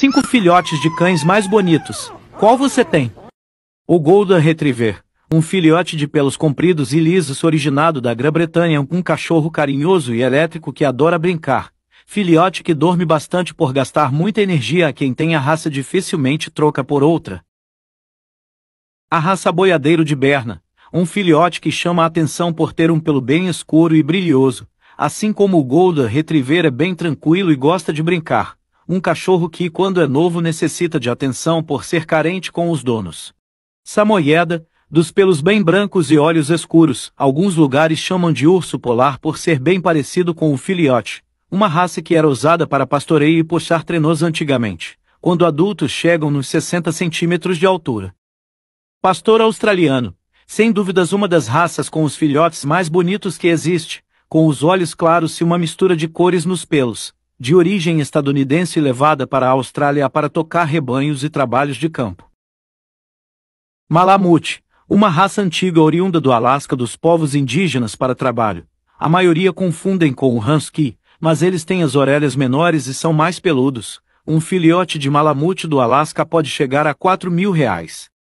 Cinco filhotes de cães mais bonitos. Qual você tem? O Golden Retriever, um filhote de pelos compridos e lisos originado da Grã-Bretanha, um cachorro carinhoso e elétrico que adora brincar. Filhote que dorme bastante por gastar muita energia a quem tem a raça dificilmente troca por outra. A raça boiadeiro de Berna, um filhote que chama a atenção por ter um pelo bem escuro e brilhoso, assim como o Golden Retriever é bem tranquilo e gosta de brincar um cachorro que, quando é novo, necessita de atenção por ser carente com os donos. Samoyeda, dos pelos bem brancos e olhos escuros, alguns lugares chamam de urso polar por ser bem parecido com o filhote. uma raça que era usada para pastoreio e puxar trenós antigamente, quando adultos chegam nos 60 centímetros de altura. Pastor australiano, sem dúvidas uma das raças com os filhotes mais bonitos que existe, com os olhos claros e uma mistura de cores nos pelos, de origem estadunidense levada para a Austrália para tocar rebanhos e trabalhos de campo. Malamute, uma raça antiga oriunda do Alasca dos povos indígenas para trabalho. A maioria confundem com o husky, mas eles têm as orelhas menores e são mais peludos. Um filhote de malamute do Alasca pode chegar a 4 mil reais.